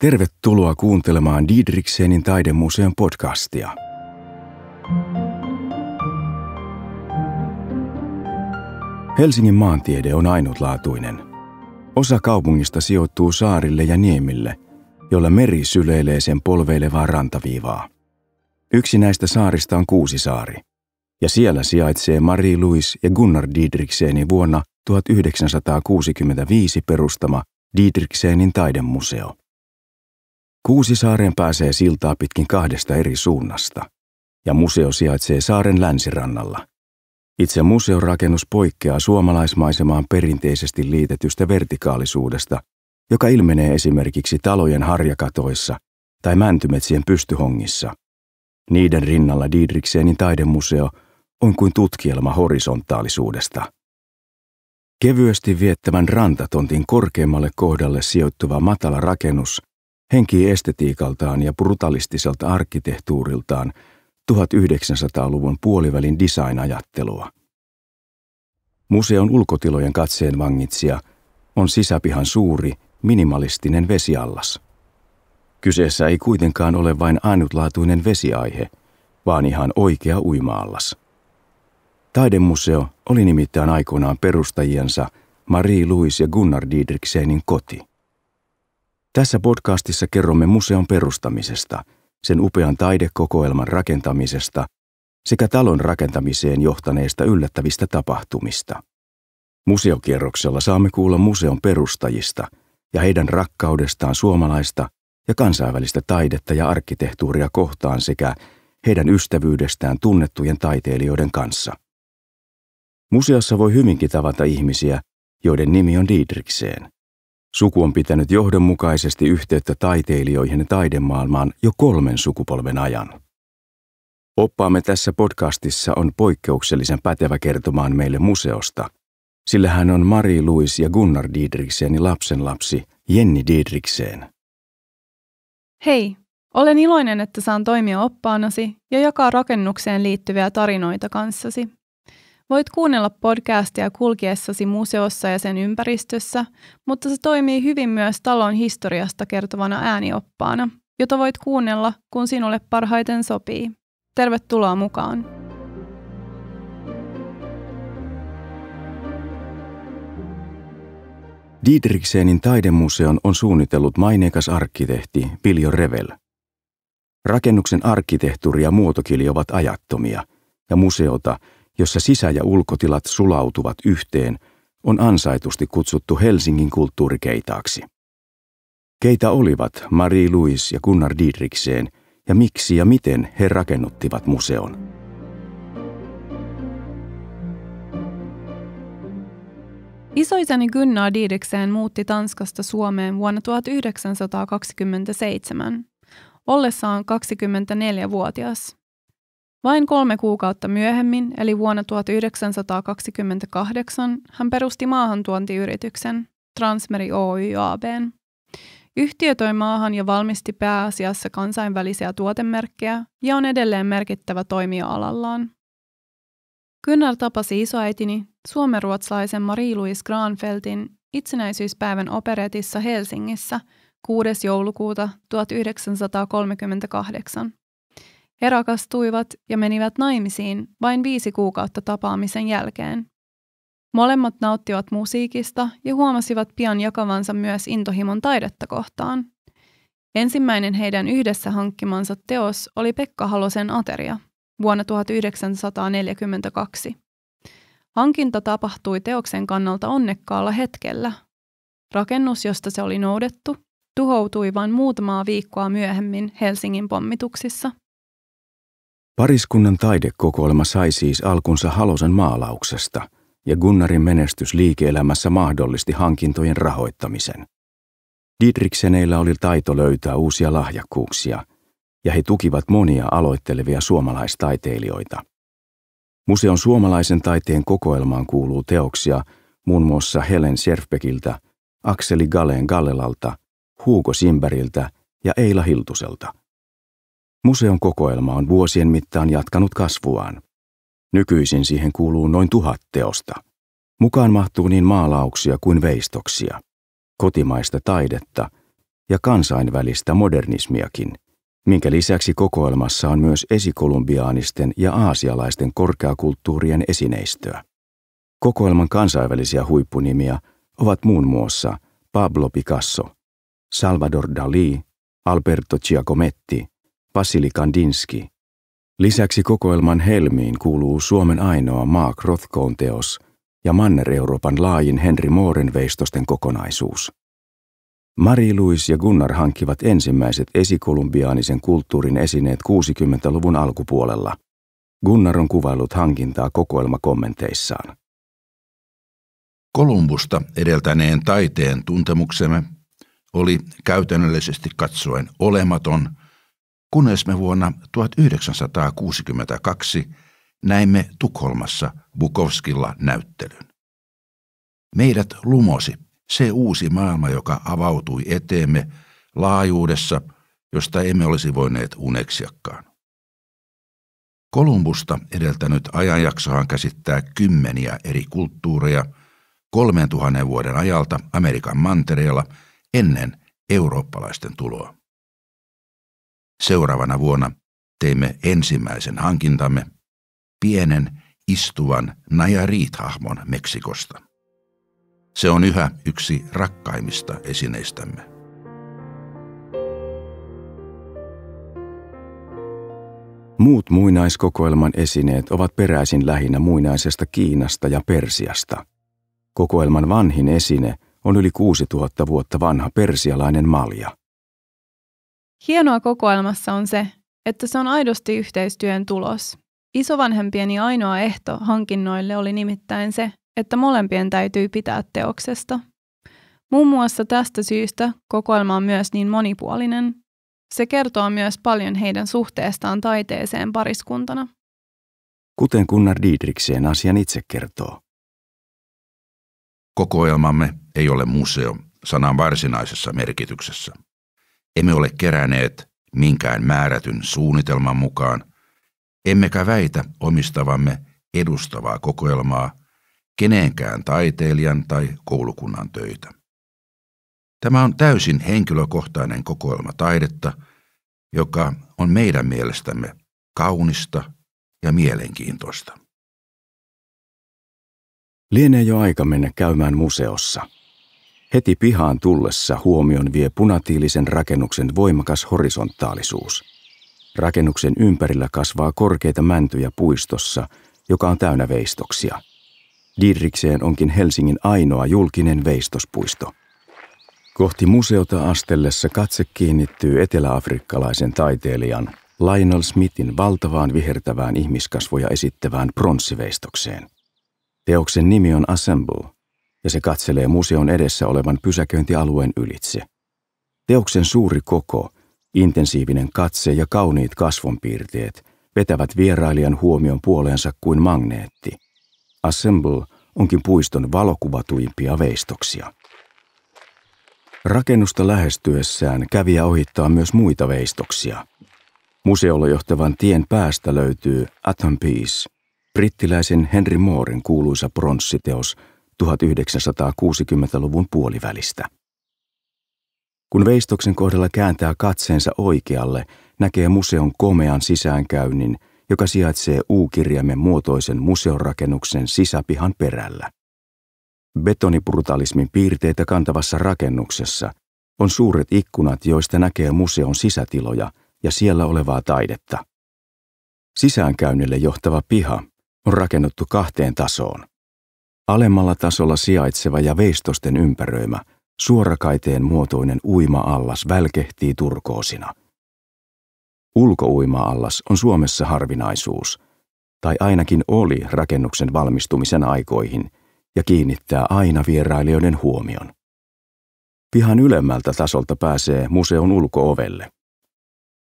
Tervetuloa kuuntelemaan Didriksenin taidemuseon podcastia. Helsingin maantiede on ainutlaatuinen. Osa kaupungista sijoittuu saarille ja niemille, jolla meri syleilee sen polveilevaa rantaviivaa. Yksi näistä saarista on kuusi saari, ja siellä sijaitsee Marie Louis ja Gunnar Didriksenin vuonna 1965 perustama Didriksenin taidemuseo. Kuusi saaren pääsee siltaa pitkin kahdesta eri suunnasta, ja museo sijaitsee saaren länsirannalla. Itse museorakennus poikkeaa suomalaismaisemaan perinteisesti liitetystä vertikaalisuudesta, joka ilmenee esimerkiksi talojen harjakatoissa tai mäntymetsien pystyhongissa. Niiden rinnalla Diedrikseenin taidemuseo on kuin tutkielma horisontaalisuudesta. Kevyesti viettävän rantatontin korkeammalle kohdalle sijoittuva matala rakennus – henkii estetiikaltaan ja brutalistiselta arkkitehtuuriltaan 1900-luvun puolivälin design-ajattelua. Museon ulkotilojen katseen vangitsija on sisäpihan suuri, minimalistinen vesiallas. Kyseessä ei kuitenkaan ole vain ainutlaatuinen vesiaihe, vaan ihan oikea uimaallas. Taidemuseo oli nimittäin aikoinaan perustajiensa Marie Louise ja Gunnar Diedrichsenin koti. Tässä podcastissa kerromme museon perustamisesta, sen upean taidekokoelman rakentamisesta sekä talon rakentamiseen johtaneista yllättävistä tapahtumista. Museokierroksella saamme kuulla museon perustajista ja heidän rakkaudestaan suomalaista ja kansainvälistä taidetta ja arkkitehtuuria kohtaan sekä heidän ystävyydestään tunnettujen taiteilijoiden kanssa. Museossa voi hyvinkin tavata ihmisiä, joiden nimi on Diedrikseen. Suku on pitänyt johdonmukaisesti yhteyttä taiteilijoihin ja taidemaailmaan jo kolmen sukupolven ajan. Oppaamme tässä podcastissa on poikkeuksellisen pätevä kertomaan meille museosta, sillä hän on Mari Luis ja Gunnar Diedrikseni lapsenlapsi Jenni Diedrikseen. Hei, olen iloinen, että saan toimia oppaanasi ja jakaa rakennukseen liittyviä tarinoita kanssasi. Voit kuunnella podcastia kulkiessasi museossa ja sen ympäristössä, mutta se toimii hyvin myös talon historiasta kertovana äänioppaana, jota voit kuunnella, kun sinulle parhaiten sopii. Tervetuloa mukaan! Dietrichsenin taidemuseon on suunnitellut maineikas arkkitehti Viljo Revel. Rakennuksen arkkitehtuuri ja muotokili ovat ajattomia, ja museota – jossa sisä- ja ulkotilat sulautuvat yhteen, on ansaitusti kutsuttu Helsingin kulttuurikeitaaksi. Keitä olivat Marie Louis ja Gunnar Diedrikseen ja miksi ja miten he rakennuttivat museon? Isoisäni Gunnar Diedrikseen muutti Tanskasta Suomeen vuonna 1927, ollessaan 24-vuotias. Vain kolme kuukautta myöhemmin, eli vuonna 1928, hän perusti maahantuontiyrityksen Transmeri Oy ABn. Yhtiö toi maahan ja valmisti pääasiassa kansainvälisiä tuotemerkkejä ja on edelleen merkittävä toimija alallaan. Gunnar tapasi isoäitini, suomenruotsalaisen Marie-Louise Granfeldin, itsenäisyyspäivän operetissa Helsingissä 6. joulukuuta 1938. He rakastuivat ja menivät naimisiin vain viisi kuukautta tapaamisen jälkeen. Molemmat nauttivat musiikista ja huomasivat pian jakavansa myös intohimon taidetta kohtaan. Ensimmäinen heidän yhdessä hankkimansa teos oli Pekka Halosen ateria vuonna 1942. Hankinta tapahtui teoksen kannalta onnekkaalla hetkellä. Rakennus, josta se oli noudettu, tuhoutui vain muutamaa viikkoa myöhemmin Helsingin pommituksissa – Pariskunnan taidekokoelma sai siis alkunsa Halosen maalauksesta, ja Gunnarin menestys liike-elämässä mahdollisti hankintojen rahoittamisen. Didrikseneillä oli taito löytää uusia lahjakkuuksia, ja he tukivat monia aloittelevia suomalaistaiteilijoita. Museon suomalaisen taiteen kokoelmaan kuuluu teoksia muun muassa Helen Scherfbeckiltä, Akseli Galeen Gallelalta, Huuko Simberiltä ja Eila Hiltuselta – Museon kokoelma on vuosien mittaan jatkanut kasvuaan. Nykyisin siihen kuuluu noin tuhat teosta. Mukaan mahtuu niin maalauksia kuin veistoksia, kotimaista taidetta ja kansainvälistä modernismiakin, minkä lisäksi kokoelmassa on myös esikolumbiaanisten ja aasialaisten korkeakulttuurien esineistöä. Kokoelman kansainvälisiä huippunimiä ovat muun muassa Pablo Picasso, Salvador Dalí, Alberto Giacometti, Vasili Kandinski. Lisäksi kokoelman helmiin kuuluu Suomen ainoa Mark Rothkoon teos ja Manner-Euroopan laajin Henri Mooren veistosten kokonaisuus. Mari Luis ja Gunnar hankkivat ensimmäiset esikolumbiaanisen kulttuurin esineet 60-luvun alkupuolella. Gunnar on kuvaillut hankintaa kokoelmakommenteissaan. Kolumbusta edeltäneen taiteen tuntemuksemme oli käytännöllisesti katsoen olematon – kunnes me vuonna 1962 näimme Tukholmassa Bukovskilla näyttelyn. Meidät lumosi se uusi maailma, joka avautui eteemme laajuudessa, josta emme olisi voineet uneksiakaan. Kolumbusta edeltänyt ajanjaksohan käsittää kymmeniä eri kulttuureja 3000 vuoden ajalta Amerikan mantereella ennen eurooppalaisten tuloa. Seuraavana vuonna teimme ensimmäisen hankintamme, pienen istuvan nayarit hahmon Meksikosta. Se on yhä yksi rakkaimmista esineistämme. Muut muinaiskokoelman esineet ovat peräisin lähinnä muinaisesta Kiinasta ja Persiasta. Kokoelman vanhin esine on yli 6000 vuotta vanha persialainen malja. Hienoa kokoelmassa on se, että se on aidosti yhteistyön tulos. Isovanhempieni ainoa ehto hankinnoille oli nimittäin se, että molempien täytyy pitää teoksesta. Muun muassa tästä syystä kokoelma on myös niin monipuolinen. Se kertoo myös paljon heidän suhteestaan taiteeseen pariskuntana. Kuten Gunnar Diedrikseen asian itse kertoo. Kokoelmamme ei ole museo sanan varsinaisessa merkityksessä. Emme ole kerääneet minkään määrätyn suunnitelman mukaan, emmekä väitä omistavamme edustavaa kokoelmaa keneenkään taiteilijan tai koulukunnan töitä. Tämä on täysin henkilökohtainen kokoelma taidetta, joka on meidän mielestämme kaunista ja mielenkiintoista. Lienee jo aika mennä käymään museossa. Heti pihaan tullessa huomion vie punatiilisen rakennuksen voimakas horisontaalisuus. Rakennuksen ympärillä kasvaa korkeita mäntyjä puistossa, joka on täynnä veistoksia. Dirrikseen onkin Helsingin ainoa julkinen veistospuisto. Kohti museota astellessa katse kiinnittyy eteläafrikkalaisen taiteilijan Lionel Smithin valtavaan vihertävään ihmiskasvoja esittävään pronssiveistokseen. Teoksen nimi on Assemble, ja se katselee museon edessä olevan pysäköintialueen ylitse. Teoksen suuri koko, intensiivinen katse ja kauniit kasvonpiirteet vetävät vierailijan huomion puoleensa kuin magneetti. Assemble onkin puiston valokuvatuimpia veistoksia. Rakennusta lähestyessään kävijä ohittaa myös muita veistoksia. Museolla johtavan tien päästä löytyy Atom Peace, brittiläisen Henry Mooren kuuluisa pronssiteos – 1960-luvun puolivälistä. Kun veistoksen kohdalla kääntää katseensa oikealle, näkee museon komean sisäänkäynnin, joka sijaitsee u kirjamme muotoisen museorakennuksen sisäpihan perällä. Betonipurtalismin piirteitä kantavassa rakennuksessa on suuret ikkunat, joista näkee museon sisätiloja ja siellä olevaa taidetta. Sisäänkäynnille johtava piha on rakennettu kahteen tasoon. Alemmalla tasolla sijaitseva ja veistosten ympäröimä, suorakaiteen muotoinen uima-allas välkehtii turkoosina. Ulkouima-allas on Suomessa harvinaisuus, tai ainakin oli rakennuksen valmistumisen aikoihin, ja kiinnittää aina vierailijoiden huomion. Pihan ylemmältä tasolta pääsee museon ulkoovelle.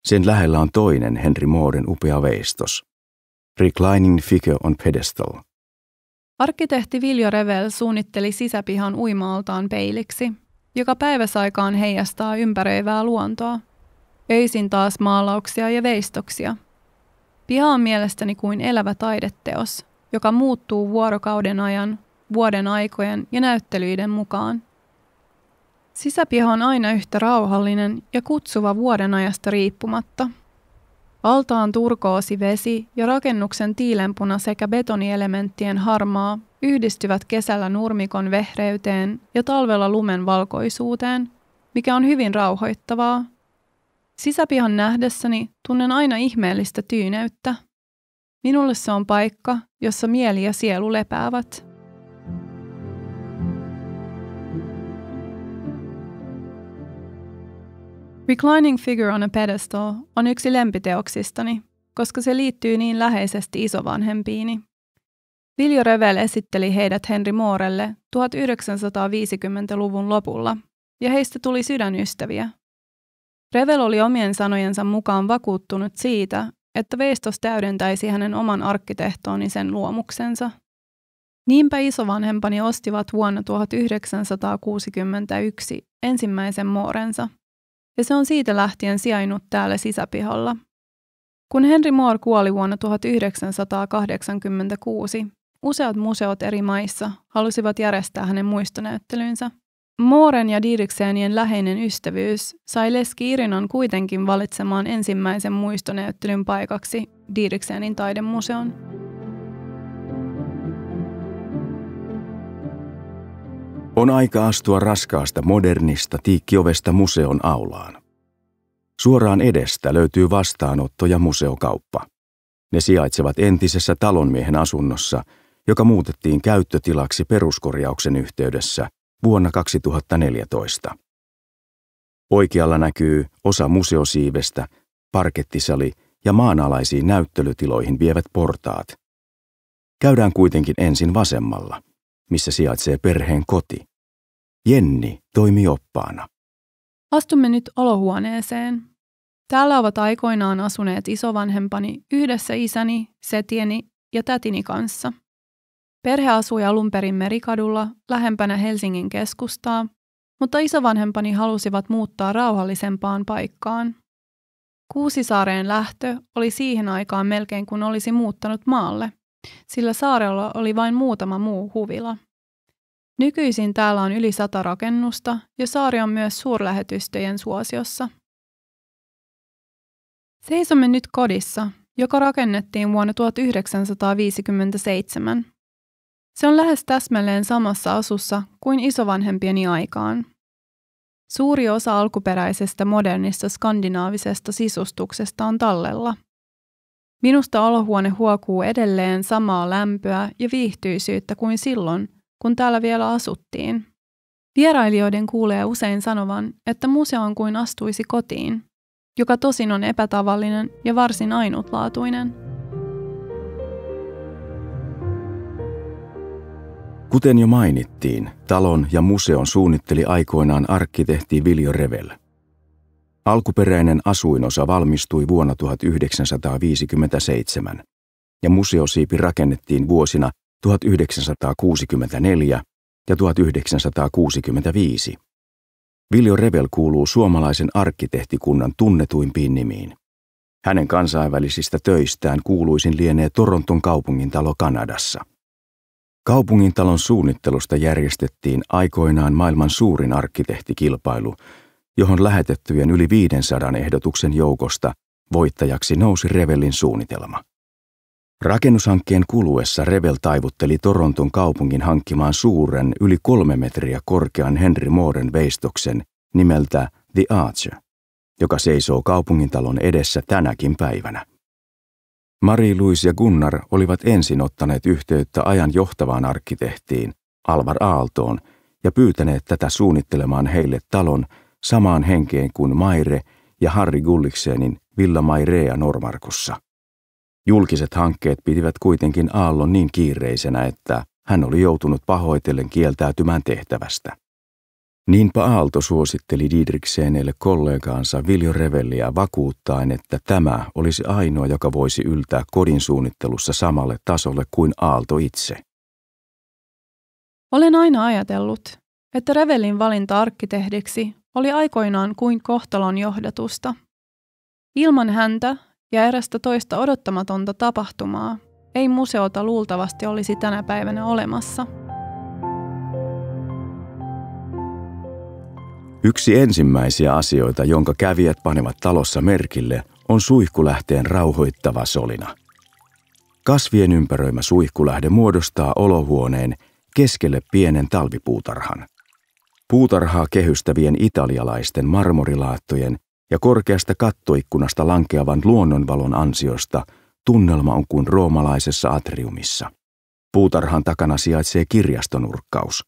Sen lähellä on toinen Henry Mooren upea veistos. Reclining figure on pedestal – Arkkitehti Viljo Revel suunnitteli sisäpihan uimaaltaan peiliksi, joka päiväsaikaan heijastaa ympäröivää luontoa. Öisin taas maalauksia ja veistoksia. Piha on mielestäni kuin elävä taideteos, joka muuttuu vuorokauden ajan, vuoden aikojen ja näyttelyiden mukaan. Sisäpiha on aina yhtä rauhallinen ja kutsuva vuodenajasta riippumatta – Altaan turkoosi vesi ja rakennuksen tiilenpuna sekä betonielementtien harmaa yhdistyvät kesällä nurmikon vehreyteen ja talvella lumen valkoisuuteen, mikä on hyvin rauhoittavaa. Sisäpihan nähdessäni tunnen aina ihmeellistä tyyneyttä. Minulle se on paikka, jossa mieli ja sielu lepäävät. Reclining Figure on a Pedestal on yksi lempiteoksistani, koska se liittyy niin läheisesti isovanhempiini. Viljo Revel esitteli heidät Henri Moorelle 1950-luvun lopulla, ja heistä tuli sydänystäviä. Revel oli omien sanojensa mukaan vakuuttunut siitä, että veistos täydentäisi hänen oman arkkitehtoonisen luomuksensa. Niinpä isovanhempani ostivat vuonna 1961 ensimmäisen moorensa – ja se on siitä lähtien sijainnut täällä sisäpihalla. Kun Henry Moore kuoli vuonna 1986, useat museot eri maissa halusivat järjestää hänen muistonäyttelynsä. Mooren ja Diriksenien läheinen ystävyys sai Leski Irinan kuitenkin valitsemaan ensimmäisen muistonäyttelyn paikaksi Diriksenin taidemuseon. On aika astua raskaasta modernista tiikkiovesta museon aulaan. Suoraan edestä löytyy vastaanotto ja museokauppa. Ne sijaitsevat entisessä talonmiehen asunnossa, joka muutettiin käyttötilaksi peruskorjauksen yhteydessä vuonna 2014. Oikealla näkyy osa museosiivestä, parkettisali ja maanalaisiin näyttelytiloihin vievät portaat. Käydään kuitenkin ensin vasemmalla, missä sijaitsee perheen koti. Jenni toimi oppaana. Astumme nyt olohuoneeseen. Täällä ovat aikoinaan asuneet isovanhempani yhdessä isäni, setieni ja tätini kanssa. Perhe asui alun perin Merikadulla, lähempänä Helsingin keskustaa, mutta isovanhempani halusivat muuttaa rauhallisempaan paikkaan. Kuusisaareen lähtö oli siihen aikaan melkein kuin olisi muuttanut maalle, sillä saarella oli vain muutama muu huvila – Nykyisin täällä on yli sata rakennusta ja saari on myös suurlähetystöjen suosiossa. Seisomme nyt kodissa, joka rakennettiin vuonna 1957. Se on lähes täsmälleen samassa asussa kuin isovanhempieni aikaan. Suuri osa alkuperäisestä modernista skandinaavisesta sisustuksesta on tallella. Minusta olohuone huokuu edelleen samaa lämpöä ja viihtyisyyttä kuin silloin – kun täällä vielä asuttiin. Vierailijoiden kuulee usein sanovan, että museo on kuin astuisi kotiin, joka tosin on epätavallinen ja varsin ainutlaatuinen. Kuten jo mainittiin, talon ja museon suunnitteli aikoinaan arkkitehti Viljo Revel. Alkuperäinen asuinosa valmistui vuonna 1957 ja museosiipi rakennettiin vuosina 1964 ja 1965. Viljo Revel kuuluu suomalaisen arkkitehtikunnan tunnetuimpiin nimiin. Hänen kansainvälisistä töistään kuuluisin lienee Toronton kaupungintalo Kanadassa. Kaupungintalon suunnittelusta järjestettiin aikoinaan maailman suurin arkkitehtikilpailu, johon lähetettyjen yli 500 ehdotuksen joukosta voittajaksi nousi Revelin suunnitelma. Rakennushankkeen kuluessa Revel taivutteli Toronton kaupungin hankkimaan suuren, yli kolme metriä korkean Henry Mooren veistoksen nimeltä The Archer, joka seisoo kaupungintalon edessä tänäkin päivänä. Marie Louise ja Gunnar olivat ensin ottaneet yhteyttä ajan johtavaan arkkitehtiin, Alvar Aaltoon, ja pyytäneet tätä suunnittelemaan heille talon samaan henkeen kuin Maire ja Harri Gulliksenin Villa Mairea Normarkussa. Julkiset hankkeet pitivät kuitenkin Aallon niin kiireisenä, että hän oli joutunut pahoitellen kieltäytymään tehtävästä. Niinpä Aalto suositteli Didrikseenelle kollegaansa Viljo Revelliä vakuuttaen, että tämä olisi ainoa, joka voisi yltää kodin suunnittelussa samalle tasolle kuin Aalto itse. Olen aina ajatellut, että Revelin valinta arkkitehdiksi oli aikoinaan kuin kohtalon johdatusta. Ilman häntä ja erästä toista odottamatonta tapahtumaa ei museota luultavasti olisi tänä päivänä olemassa. Yksi ensimmäisiä asioita, jonka kävijät panevat talossa merkille, on suihkulähteen rauhoittava solina. Kasvien ympäröimä suihkulähde muodostaa olohuoneen keskelle pienen talvipuutarhan. Puutarhaa kehystävien italialaisten marmorilaattojen ja korkeasta kattoikkunasta lankeavan luonnonvalon ansiosta tunnelma on kuin roomalaisessa atriumissa. Puutarhan takana sijaitsee kirjastonurkkaus.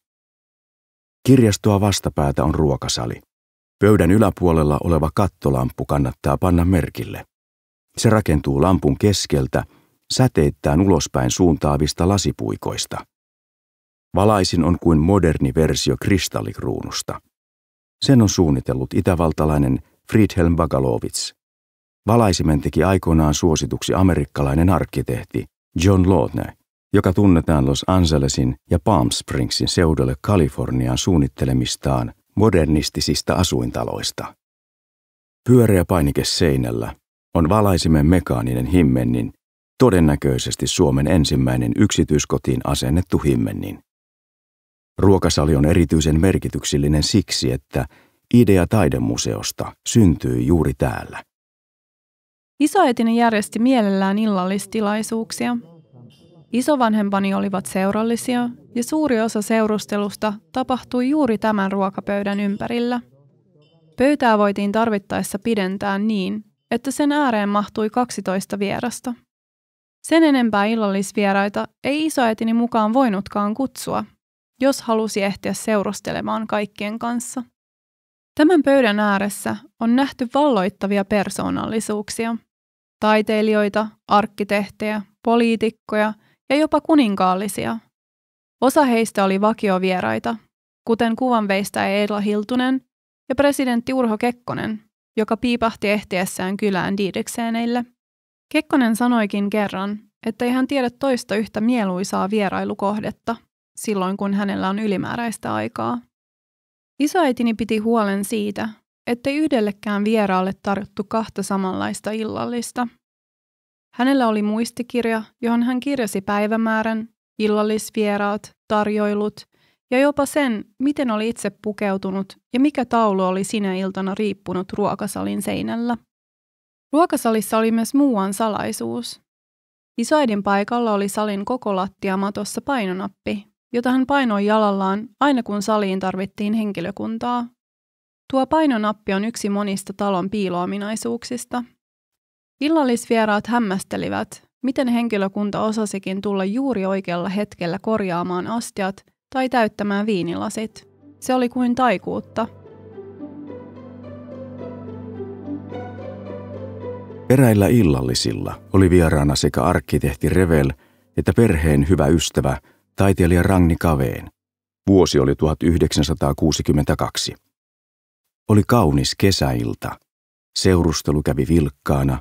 Kirjastoa vastapäätä on ruokasali. Pöydän yläpuolella oleva kattolamppu kannattaa panna merkille. Se rakentuu lampun keskeltä säteittään ulospäin suuntaavista lasipuikoista. Valaisin on kuin moderni versio kristallikruunusta. Sen on suunnitellut itävaltalainen Friedhelm Bagalovits. Valaisimen teki aikoinaan suosituksi amerikkalainen arkkitehti John Lautner, joka tunnetaan Los Angelesin ja Palm Springsin seudulle Kalifornian suunnittelemistaan modernistisista asuintaloista. Pyöreä painike seinällä on valaisimen mekaaninen himmennin, todennäköisesti Suomen ensimmäinen yksityiskotiin asennettu himmennin. Ruokasali on erityisen merkityksellinen siksi, että Idea taidemuseosta syntyi juuri täällä. Isoetini järjesti mielellään illallistilaisuuksia. Isovanhempani olivat seurallisia ja suuri osa seurustelusta tapahtui juuri tämän ruokapöydän ympärillä. Pöytää voitiin tarvittaessa pidentää niin, että sen ääreen mahtui 12 vierasta. Sen enempää illallisvieraita ei isoetini mukaan voinutkaan kutsua, jos halusi ehtiä seurustelemaan kaikkien kanssa. Tämän pöydän ääressä on nähty valloittavia persoonallisuuksia. Taiteilijoita, arkkitehtejä, poliitikkoja ja jopa kuninkaallisia. Osa heistä oli vakiovieraita, kuten kuvanveistäjä Edla Hiltunen ja presidentti Urho Kekkonen, joka piipahti ehtiessään kylään Diidekseeneille. Kekkonen sanoikin kerran, ei hän tiedä toista yhtä mieluisaa vierailukohdetta silloin, kun hänellä on ylimääräistä aikaa. Isoäitini piti huolen siitä, ettei yhdellekään vieraalle tarjottu kahta samanlaista illallista. Hänellä oli muistikirja, johon hän kirjasi päivämäärän, illallisvieraat, tarjoilut ja jopa sen, miten oli itse pukeutunut ja mikä taulu oli sinä iltana riippunut ruokasalin seinällä. Ruokasalissa oli myös muuan salaisuus. Isoäidin paikalla oli salin koko lattiamatossa painonappi, jota hän painoi jalallaan aina kun saliin tarvittiin henkilökuntaa. Tuo painonappi on yksi monista talon piiloominaisuuksista. Illallisvieraat hämmästelivät, miten henkilökunta osasikin tulla juuri oikealla hetkellä korjaamaan astiat tai täyttämään viinilasit. Se oli kuin taikuutta. Eräillä illallisilla oli vieraana sekä arkkitehti Revel että perheen hyvä ystävä – taiteilija Rangni Kaveen. Vuosi oli 1962. Oli kaunis kesäilta. Seurustelu kävi vilkkaana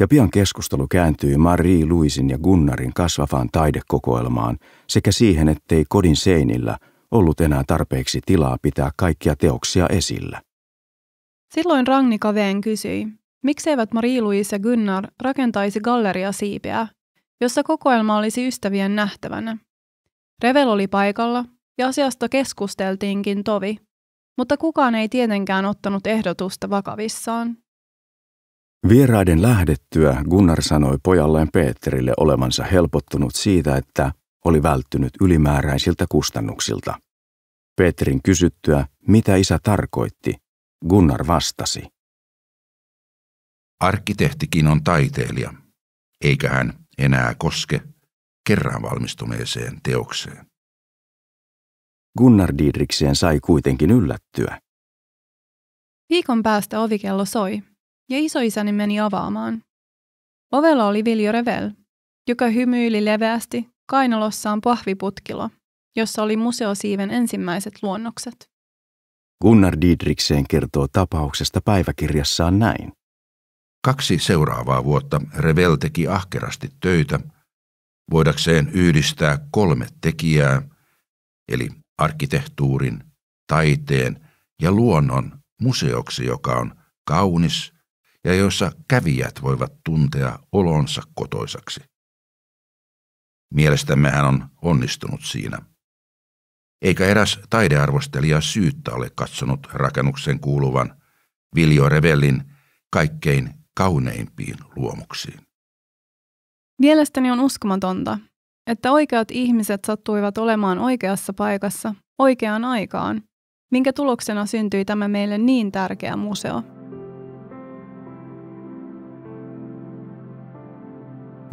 ja pian keskustelu kääntyi Marie Luisin ja Gunnarin kasvavaan taidekokoelmaan sekä siihen, ettei kodin seinillä ollut enää tarpeeksi tilaa pitää kaikkia teoksia esillä. Silloin Rangni Kaveen kysyi, mikseivät marie Luis ja Gunnar rakentaisi galleria siipeä, jossa kokoelma olisi ystävien nähtävänä. Revel oli paikalla ja asiasta keskusteltiinkin tovi, mutta kukaan ei tietenkään ottanut ehdotusta vakavissaan. Vieraiden lähdettyä Gunnar sanoi pojalleen Peterille olevansa helpottunut siitä, että oli välttynyt ylimääräisiltä kustannuksilta. Petrin kysyttyä, mitä isä tarkoitti, Gunnar vastasi. Arkkitehtikin on taiteilija, eikä hän enää koske kerran valmistuneeseen teokseen. Gunnar Diedrikseen sai kuitenkin yllättyä. Viikon päästä ovikello soi, ja isoisäni meni avaamaan. Ovella oli Viljo Revel, joka hymyili leveästi kainalossaan pahviputkilo, jossa oli museosiiven ensimmäiset luonnokset. Gunnar Diedrikseen kertoo tapauksesta päiväkirjassaan näin. Kaksi seuraavaa vuotta Revel teki ahkerasti töitä – voidakseen yhdistää kolme tekijää, eli arkkitehtuurin, taiteen ja luonnon museoksi, joka on kaunis ja jossa kävijät voivat tuntea olonsa kotoisaksi. Mielestämme hän on onnistunut siinä. Eikä eräs taidearvostelija syyttä ole katsonut rakennuksen kuuluvan Viljo Revellin kaikkein kauneimpiin luomuksiin. Mielestäni on uskomatonta, että oikeat ihmiset sattuivat olemaan oikeassa paikassa oikeaan aikaan, minkä tuloksena syntyi tämä meille niin tärkeä museo.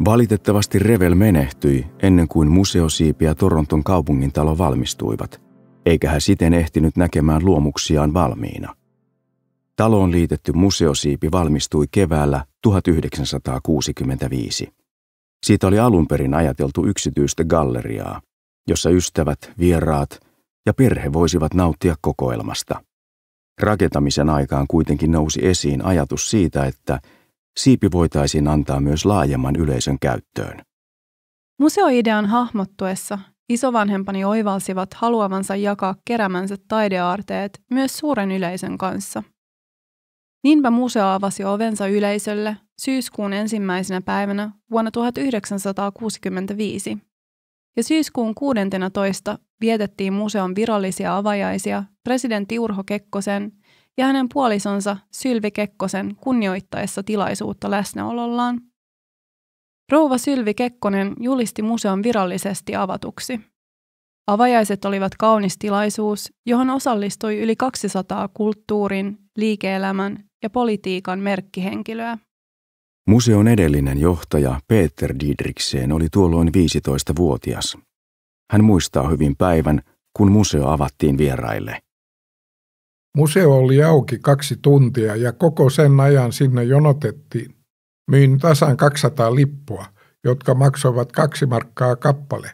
Valitettavasti Revel menehtyi ennen kuin museosiipi ja Toronton kaupungintalo valmistuivat, eikä hän siten ehtinyt näkemään luomuksiaan valmiina. Taloon liitetty museosiipi valmistui keväällä 1965. Siitä oli alun perin ajateltu yksityistä galleriaa, jossa ystävät, vieraat ja perhe voisivat nauttia kokoelmasta. Rakentamisen aikaan kuitenkin nousi esiin ajatus siitä, että siipi voitaisiin antaa myös laajemman yleisön käyttöön. Museoidean hahmottuessa isovanhempani oivalsivat haluavansa jakaa kerämänsä taidearteet myös suuren yleisön kanssa – Niinpä museo avasi ovensa yleisölle syyskuun ensimmäisenä päivänä vuonna 1965. Ja syyskuun 16. vietettiin museon virallisia avajaisia presidentti Urho Kekkosen ja hänen puolisonsa Sylvi Kekkosen kunnioittaessa tilaisuutta läsnäolollaan. Rouva Sylvi Kekkonen julisti museon virallisesti avatuksi. Avajaiset olivat kaunis tilaisuus, johon osallistui yli 200 kulttuurin, liike-elämän ja politiikan merkkihenkilöä. Museon edellinen johtaja Peter Didrikseen oli tuolloin 15-vuotias. Hän muistaa hyvin päivän, kun museo avattiin vieraille. Museo oli auki kaksi tuntia ja koko sen ajan sinne jonotettiin. Myin tasan 200 lippua, jotka maksoivat kaksi markkaa kappale,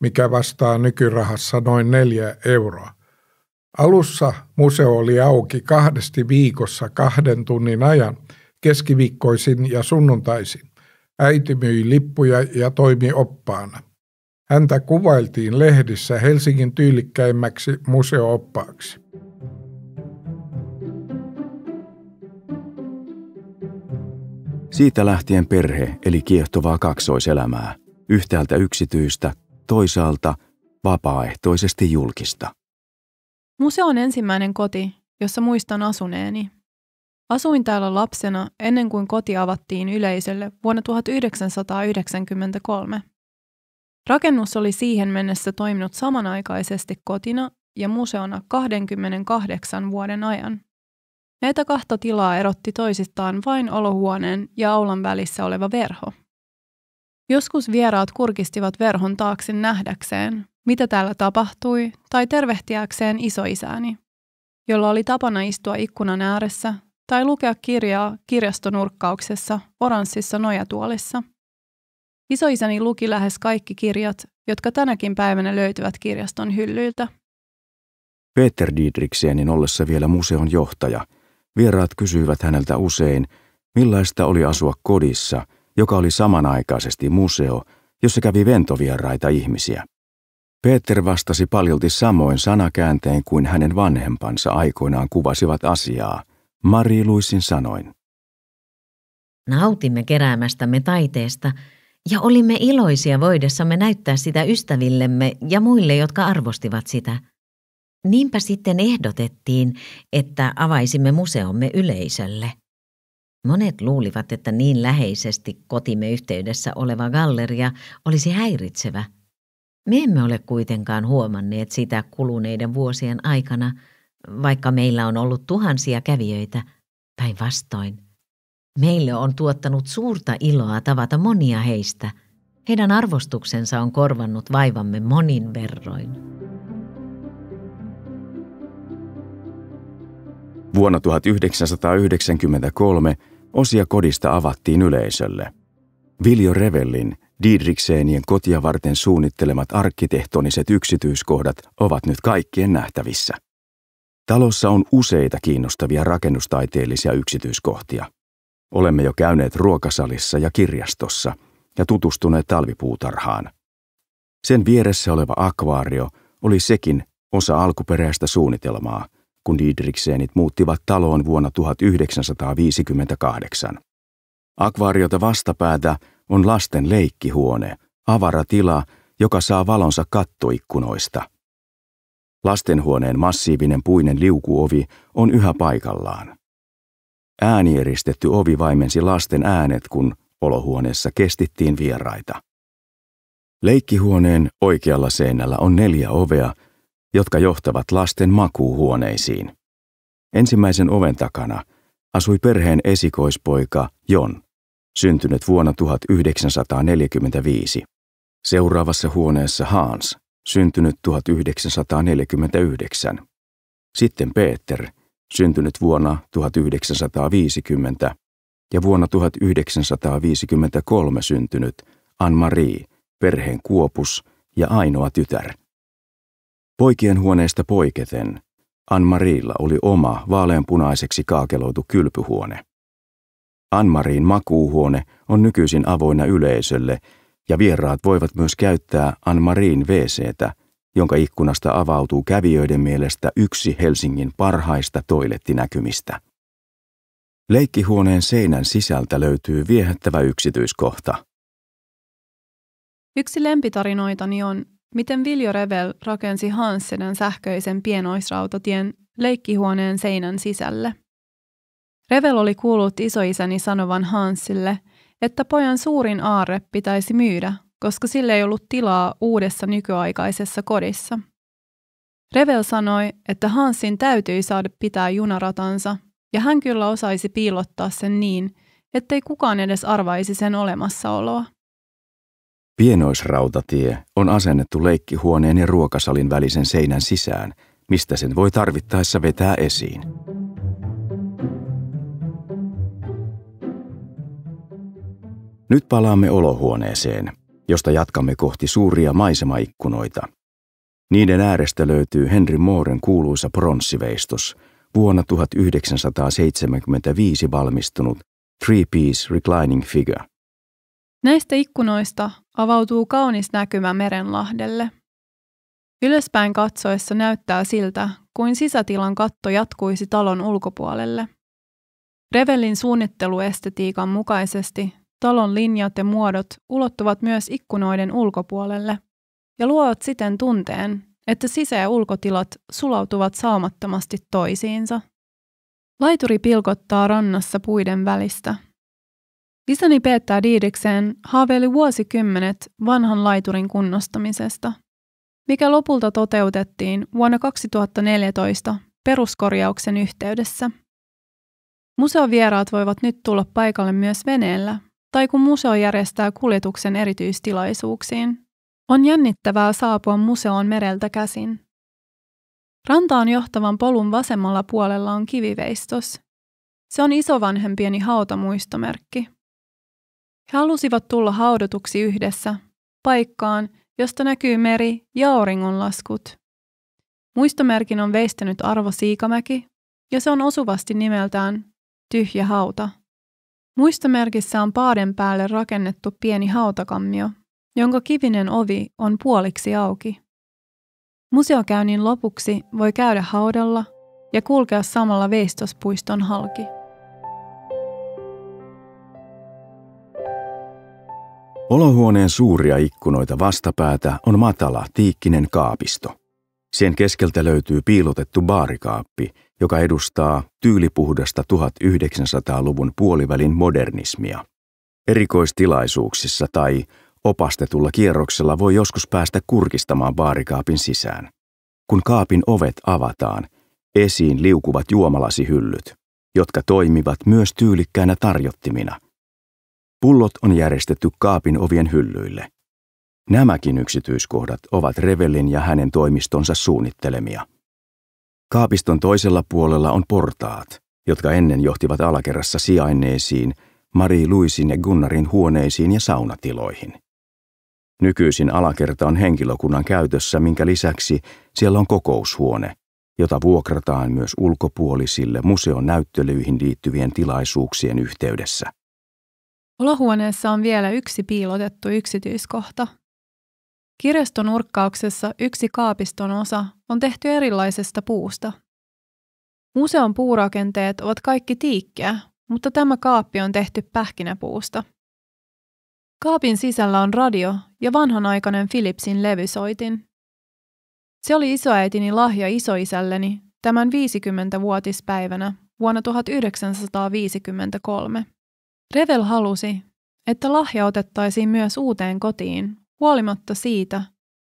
mikä vastaa nykyrahassa noin neljä euroa. Alussa museo oli auki kahdesti viikossa kahden tunnin ajan, keskiviikkoisin ja sunnuntaisin. Äiti myi lippuja ja toimi oppaana. Häntä kuvailtiin lehdissä Helsingin tyylikkäimmäksi museooppaaksi. Siitä lähtien perhe eli kiehtovaa kaksoiselämää, yhtäältä yksityistä, toisaalta vapaaehtoisesti julkista. Museo on ensimmäinen koti, jossa muistan asuneeni. Asuin täällä lapsena ennen kuin koti avattiin yleisölle vuonna 1993. Rakennus oli siihen mennessä toiminut samanaikaisesti kotina ja museona 28 vuoden ajan. Näitä kahta tilaa erotti toisistaan vain olohuoneen ja aulan välissä oleva verho. Joskus vieraat kurkistivat verhon taakse nähdäkseen, mitä täällä tapahtui, tai tervehtiäkseen isoisääni, jolla oli tapana istua ikkunan ääressä tai lukea kirjaa kirjastonurkkauksessa oranssissa nojatuolissa. Isoisäni luki lähes kaikki kirjat, jotka tänäkin päivänä löytyvät kirjaston hyllyiltä. Peter Dietrichsenin ollessa vielä museon johtaja, vieraat kysyivät häneltä usein, millaista oli asua kodissa – joka oli samanaikaisesti museo, jossa kävi ventovieraita ihmisiä. Peter vastasi paljolti samoin sanakääntein kuin hänen vanhempansa aikoinaan kuvasivat asiaa, Mari Luisin sanoin. Nautimme keräämästämme taiteesta ja olimme iloisia voidessamme näyttää sitä ystävillemme ja muille, jotka arvostivat sitä. Niinpä sitten ehdotettiin, että avaisimme museomme yleisölle. Monet luulivat, että niin läheisesti kotimme yhteydessä oleva galleria olisi häiritsevä. Me emme ole kuitenkaan huomanneet sitä kuluneiden vuosien aikana, vaikka meillä on ollut tuhansia kävijöitä, päinvastoin. Meille on tuottanut suurta iloa tavata monia heistä. Heidän arvostuksensa on korvannut vaivamme monin verroin. Vuonna 1993 osia kodista avattiin yleisölle. Viljo Revellin, Didrikseenien kotia varten suunnittelemat arkkitehtoniset yksityiskohdat ovat nyt kaikkien nähtävissä. Talossa on useita kiinnostavia rakennustaiteellisia yksityiskohtia. Olemme jo käyneet ruokasalissa ja kirjastossa ja tutustuneet talvipuutarhaan. Sen vieressä oleva akvaario oli sekin osa alkuperäistä suunnitelmaa – kun Diedrikseenit muuttivat taloon vuonna 1958. Akvaariota vastapäätä on lasten leikkihuone, avara tila, joka saa valonsa kattoikkunoista. Lastenhuoneen massiivinen puinen liukuovi on yhä paikallaan. Äänieristetty ovi vaimensi lasten äänet, kun olohuoneessa kestittiin vieraita. Leikkihuoneen oikealla seinällä on neljä ovea, jotka johtavat lasten makuuhuoneisiin. Ensimmäisen oven takana asui perheen esikoispoika Jon, syntynyt vuonna 1945. Seuraavassa huoneessa Hans, syntynyt 1949. Sitten Peter, syntynyt vuonna 1950 ja vuonna 1953 syntynyt Anne-Marie, perheen kuopus ja ainoa tytär. Poikien huoneesta poiketen, Anmariilla oli oma vaaleanpunaiseksi kaakeloitu kylpyhuone. Anmariin makuuhuone on nykyisin avoinna yleisölle ja vieraat voivat myös käyttää Anmariin WCtä, jonka ikkunasta avautuu kävijöiden mielestä yksi Helsingin parhaista toilettinäkymistä. Leikkihuoneen seinän sisältä löytyy viehättävä yksityiskohta. Yksi lempitarinoitani on Miten Viljo Revel rakensi Hansenen sähköisen pienoisrautatien leikkihuoneen seinän sisälle? Revel oli kuullut isoisäni sanovan Hansille, että pojan suurin aarre pitäisi myydä, koska sille ei ollut tilaa uudessa nykyaikaisessa kodissa. Revel sanoi, että Hansin täytyi saada pitää junaratansa, ja hän kyllä osaisi piilottaa sen niin, ettei kukaan edes arvaisi sen olemassaoloa. Pienoisrautatie on asennettu leikkihuoneen ja ruokasalin välisen seinän sisään, mistä sen voi tarvittaessa vetää esiin. Nyt palaamme olohuoneeseen, josta jatkamme kohti suuria maisemaikkunoita. Niiden äärestä löytyy Henry Mooren kuuluisa pronssiveistos, vuonna 1975 valmistunut three-piece reclining figure. Näistä ikkunoista avautuu kaunis näkymä merenlahdelle. Ylöspäin katsoessa näyttää siltä, kuin sisätilan katto jatkuisi talon ulkopuolelle. Revellin suunnitteluestetiikan mukaisesti talon linjat ja muodot ulottuvat myös ikkunoiden ulkopuolelle ja luovat siten tunteen, että sisä- ja ulkotilat sulautuvat saumattomasti toisiinsa. Laituri pilkottaa rannassa puiden välistä – Isäni Peter Diidikseen haaveili vuosikymmenet vanhan laiturin kunnostamisesta, mikä lopulta toteutettiin vuonna 2014 peruskorjauksen yhteydessä. Museovieraat voivat nyt tulla paikalle myös veneellä tai kun museo järjestää kuljetuksen erityistilaisuuksiin. On jännittävää saapua museoon mereltä käsin. Rantaan johtavan polun vasemmalla puolella on kiviveistos. Se on isovanhempieni hautamuistomerkki. He halusivat tulla haudotuksi yhdessä, paikkaan, josta näkyy meri ja auringonlaskut. Muistomerkin on veistänyt Arvo Siikamäki, ja se on osuvasti nimeltään Tyhjä hauta. Muistomerkissä on paaden päälle rakennettu pieni hautakammio, jonka kivinen ovi on puoliksi auki. Museokäynnin lopuksi voi käydä haudalla ja kulkea samalla veistospuiston halki. Olohuoneen suuria ikkunoita vastapäätä on matala, tiikkinen kaapisto. Sen keskeltä löytyy piilotettu baarikaappi, joka edustaa tyylipuhdasta 1900-luvun puolivälin modernismia. Erikoistilaisuuksissa tai opastetulla kierroksella voi joskus päästä kurkistamaan baarikaapin sisään. Kun kaapin ovet avataan, esiin liukuvat juomalasihyllyt, jotka toimivat myös tyylikkäinä tarjottimina – Pullot on järjestetty kaapin ovien hyllyille. Nämäkin yksityiskohdat ovat Revelin ja hänen toimistonsa suunnittelemia. Kaapiston toisella puolella on portaat, jotka ennen johtivat alakerrassa sijainneisiin, Marie Luisin ja Gunnarin huoneisiin ja saunatiloihin. Nykyisin alakerta on henkilökunnan käytössä, minkä lisäksi siellä on kokoushuone, jota vuokrataan myös ulkopuolisille museon näyttelyihin liittyvien tilaisuuksien yhteydessä. Olohuoneessa on vielä yksi piilotettu yksityiskohta. Kirjaston urkkauksessa yksi kaapiston osa on tehty erilaisesta puusta. Museon puurakenteet ovat kaikki tiikkeä, mutta tämä kaappi on tehty pähkinäpuusta. Kaapin sisällä on radio ja vanhanaikainen Philipsin levysoitin. Se oli isoäitini lahja isoisälleni tämän 50-vuotispäivänä vuonna 1953. Revel halusi, että lahja otettaisiin myös uuteen kotiin, huolimatta siitä,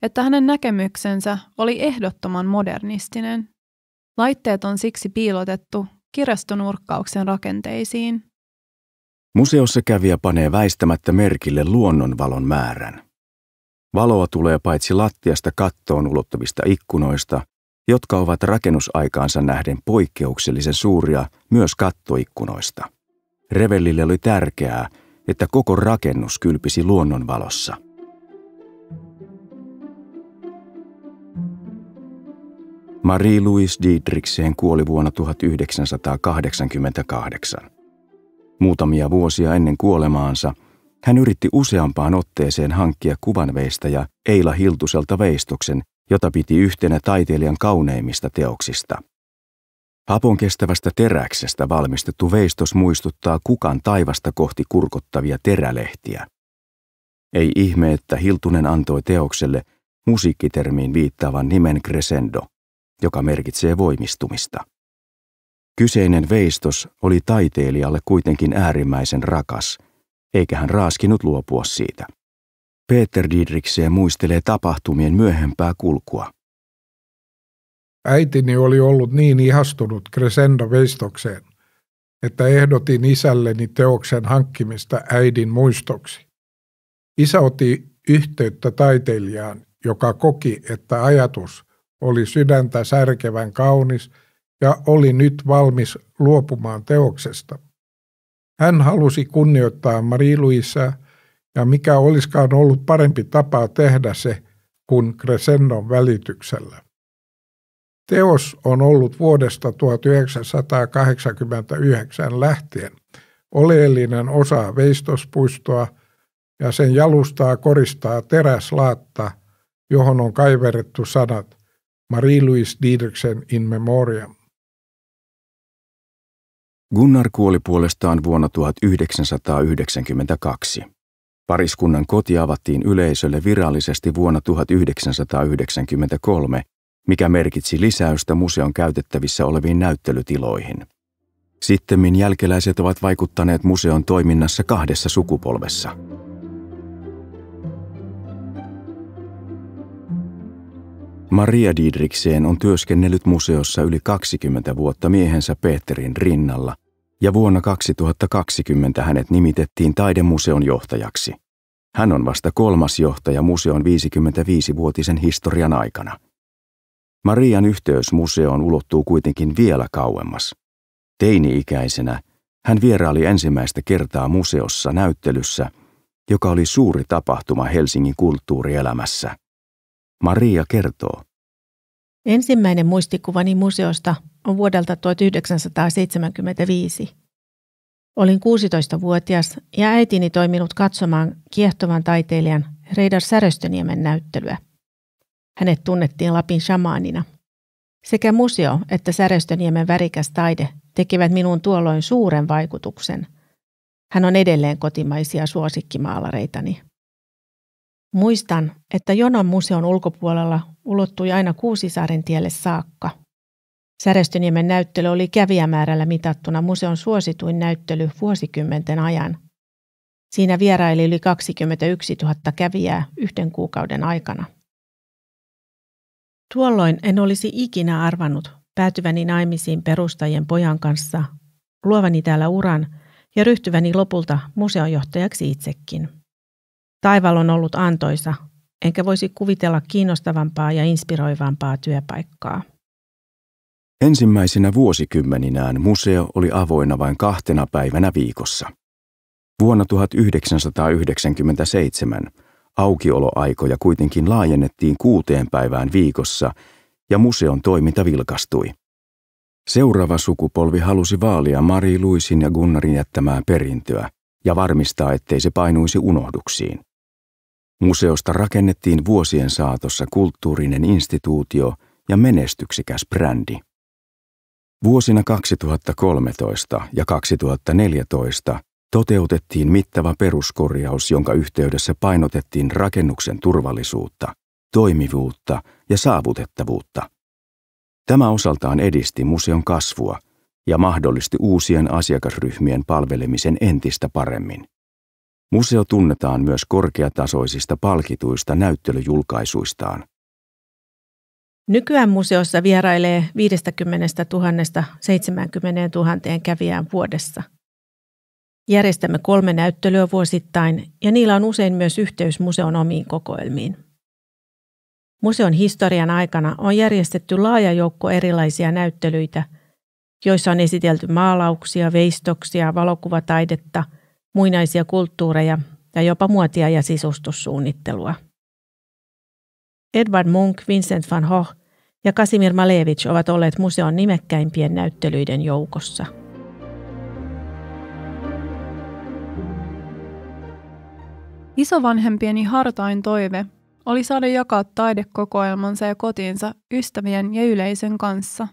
että hänen näkemyksensä oli ehdottoman modernistinen. Laitteet on siksi piilotettu kirjastonurkkauksen rakenteisiin. Museossa kävijä panee väistämättä merkille luonnonvalon määrän. Valoa tulee paitsi lattiasta kattoon ulottuvista ikkunoista, jotka ovat rakennusaikaansa nähden poikkeuksellisen suuria myös kattoikkunoista – Revellille oli tärkeää, että koko rakennus kylpisi luonnonvalossa. Marie-Louise Dietrichseen kuoli vuonna 1988. Muutamia vuosia ennen kuolemaansa hän yritti useampaan otteeseen hankkia kuvanveistäjä Eila Hiltuselta veistoksen, jota piti yhtenä taiteilijan kauneimmista teoksista. Hapon kestävästä teräksestä valmistettu veistos muistuttaa kukan taivasta kohti kurkottavia terälehtiä. Ei ihme, että Hiltunen antoi teokselle musiikkitermiin viittaavan nimen crescendo, joka merkitsee voimistumista. Kyseinen veistos oli taiteilijalle kuitenkin äärimmäisen rakas, eikä hän raaskinut luopua siitä. Peter Didrikseen muistelee tapahtumien myöhempää kulkua. Äitini oli ollut niin ihastunut Crescendo-veistokseen, että ehdotin isälleni teoksen hankkimista äidin muistoksi. Isä otti yhteyttä taiteilijaan, joka koki, että ajatus oli sydäntä särkevän kaunis ja oli nyt valmis luopumaan teoksesta. Hän halusi kunnioittaa marie ja mikä olisikaan ollut parempi tapa tehdä se kuin Crescendon välityksellä. Teos on ollut vuodesta 1989 lähtien oleellinen osa veistospuistoa ja sen jalustaa koristaa teräslaatta, johon on kaiverrettu sanat Marie-Louise Didriksen in memoriam. Gunnar kuoli puolestaan vuonna 1992. Pariskunnan koti avattiin yleisölle virallisesti vuonna 1993 mikä merkitsi lisäystä museon käytettävissä oleviin näyttelytiloihin. Sittemmin jälkeläiset ovat vaikuttaneet museon toiminnassa kahdessa sukupolvessa. Maria Diedrikseen on työskennellyt museossa yli 20 vuotta miehensä Peterin rinnalla, ja vuonna 2020 hänet nimitettiin taidemuseon johtajaksi. Hän on vasta kolmas johtaja museon 55-vuotisen historian aikana. Marian yhteys museoon ulottuu kuitenkin vielä kauemmas. Teini-ikäisenä hän vieraili ensimmäistä kertaa museossa näyttelyssä, joka oli suuri tapahtuma Helsingin kulttuurielämässä. Maria kertoo. Ensimmäinen muistikuvani museosta on vuodelta 1975. Olin 16-vuotias ja äitini toiminut katsomaan kiehtovan taiteilijan Reidar Säröstöniemen näyttelyä – hänet tunnettiin Lapin shamaanina. Sekä museo että Särestöniemen värikäs taide tekivät minuun tuolloin suuren vaikutuksen. Hän on edelleen kotimaisia suosikkimaalareitani. Muistan, että jonon museon ulkopuolella ulottui aina Kuusisaaren tielle saakka. Särestöniemen näyttely oli kävijämäärällä mitattuna museon suosituin näyttely vuosikymmenten ajan. Siinä vieraili yli 21 000 kävijää yhden kuukauden aikana. Tuolloin en olisi ikinä arvannut päätyväni naimisiin perustajien pojan kanssa, luovani täällä uran ja ryhtyväni lopulta museonjohtajaksi itsekin. Taival on ollut antoisa, enkä voisi kuvitella kiinnostavampaa ja inspiroivampaa työpaikkaa. Ensimmäisenä vuosikymmeninään museo oli avoinna vain kahtena päivänä viikossa. Vuonna 1997 Aukioloaikoja kuitenkin laajennettiin kuuteen päivään viikossa ja museon toiminta vilkastui. Seuraava sukupolvi halusi vaalia Mari Luisin ja Gunnarin jättämää perintöä ja varmistaa, ettei se painuisi unohduksiin. Museosta rakennettiin vuosien saatossa kulttuurinen instituutio ja menestyksikäs brändi. Vuosina 2013 ja 2014 toteutettiin mittava peruskorjaus, jonka yhteydessä painotettiin rakennuksen turvallisuutta, toimivuutta ja saavutettavuutta. Tämä osaltaan edisti museon kasvua ja mahdollisti uusien asiakasryhmien palvelemisen entistä paremmin. Museo tunnetaan myös korkeatasoisista palkituista näyttelyjulkaisuistaan. Nykyään museossa vierailee 50 000 70 000 kävijään vuodessa – Järjestämme kolme näyttelyä vuosittain ja niillä on usein myös yhteys museon omiin kokoelmiin. Museon historian aikana on järjestetty laaja joukko erilaisia näyttelyitä, joissa on esitelty maalauksia, veistoksia, valokuvataidetta, muinaisia kulttuureja ja jopa muotia ja sisustussuunnittelua. Edvard Munch, Vincent van Gogh ja Kasimir Malevich ovat olleet museon nimekkäimpien näyttelyiden joukossa. Isovanhempieni hartain toive oli saada jakaa taidekokoelmansa ja kotiinsa ystävien ja yleisön kanssa.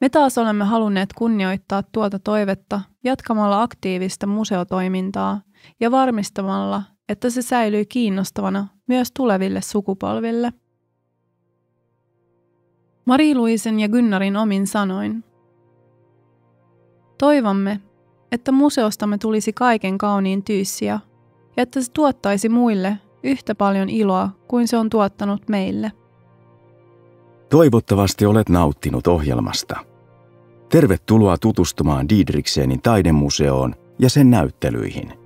Me taas olemme halunneet kunnioittaa tuota toivetta jatkamalla aktiivista museotoimintaa ja varmistamalla, että se säilyy kiinnostavana myös tuleville sukupolville. Mariluisen ja Gynnarin omin sanoin. Toivomme, että museostamme tulisi kaiken kauniin tyyssiä ja että se tuottaisi muille yhtä paljon iloa kuin se on tuottanut meille. Toivottavasti olet nauttinut ohjelmasta. Tervetuloa tutustumaan Diedrikseenin taidemuseoon ja sen näyttelyihin –